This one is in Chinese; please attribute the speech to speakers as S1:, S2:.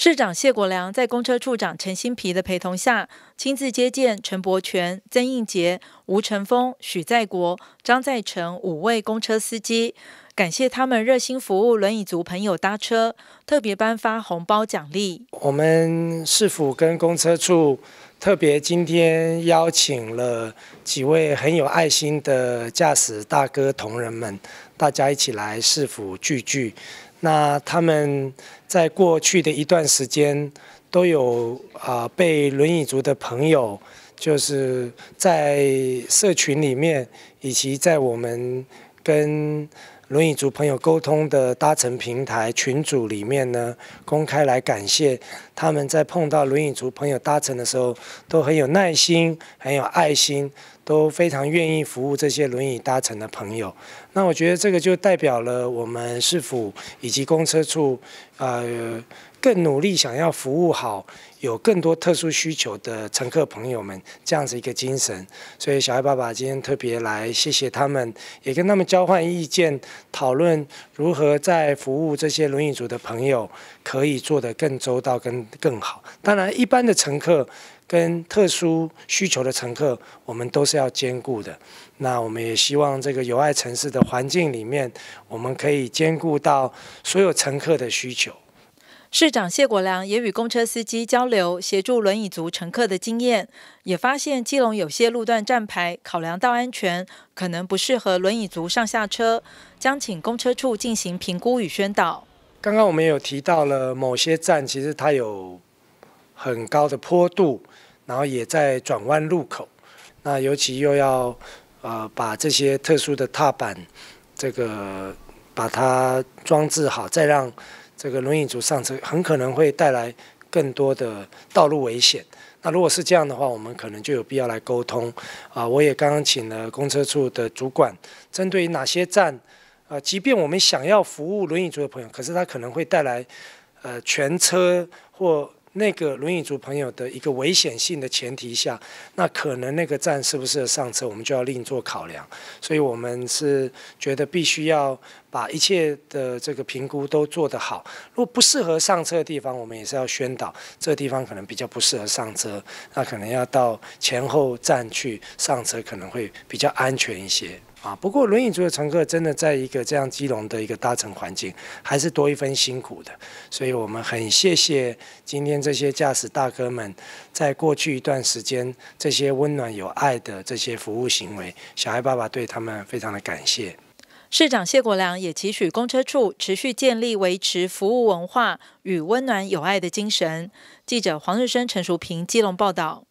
S1: 市长谢国良在公车处长陈新皮的陪同下，亲自接见陈伯权、曾应杰、吴成峰、许在国、张在成五位公车司机，感谢他们热心服务轮椅族朋友搭车，特别颁发红包奖励。
S2: 我们市府跟公车处特别今天邀请了几位很有爱心的驾驶大哥同仁们，大家一起来市府聚聚。那他们在过去的一段时间，都有啊被轮椅族的朋友，就是在社群里面，以及在我们跟轮椅族朋友沟通的搭乘平台群组里面呢，公开来感谢。他们在碰到轮椅族朋友搭乘的时候，都很有耐心，很有爱心，都非常愿意服务这些轮椅搭乘的朋友。那我觉得这个就代表了我们市府以及公车处，呃，更努力想要服务好有更多特殊需求的乘客朋友们这样子一个精神。所以小爱爸爸今天特别来谢谢他们，也跟他们交换意见，讨论如何在服务这些轮椅族的朋友可以做得更周到跟。更好，当然，一般的乘客跟特殊需求的乘客，我们都是要兼顾的。那我们也希望这个友爱城市的环境里面，我们可以兼顾到所有乘客的需求。
S1: 市长谢国良也与公车司机交流，协助轮椅族乘客的经验，也发现基隆有些路段站牌考量到安全，可能不适合轮椅族上下车，将请公车处进行评估与宣导。
S2: 刚刚我们有提到了某些站，其实它有很高的坡度，然后也在转弯路口，那尤其又要呃把这些特殊的踏板，这个把它装置好，再让这个轮椅族上车，很可能会带来更多的道路危险。那如果是这样的话，我们可能就有必要来沟通。啊，我也刚刚请了公车处的主管，针对哪些站。啊，即便我们想要服务轮椅族的朋友，可是他可能会带来，呃，全车或那个轮椅族朋友的一个危险性的前提下，那可能那个站适不适合上车，我们就要另做考量。所以，我们是觉得必须要把一切的这个评估都做得好。如果不适合上车的地方，我们也是要宣导这个地方可能比较不适合上车，那可能要到前后站去上车，可能会比较安全一些。啊，不过轮椅族的乘客真的在一个这样基隆的一个搭乘环境，还是多一分辛苦的。所以，我们很谢谢今天这些驾驶大哥们，在过去一段时间这些温暖有爱的这些服务行为，小孩爸爸对他们非常的感谢。市
S1: 长谢国良也期许公车处持续建立维持服务文化与温暖有爱的精神。记者黄日升、陈淑平，基隆报道。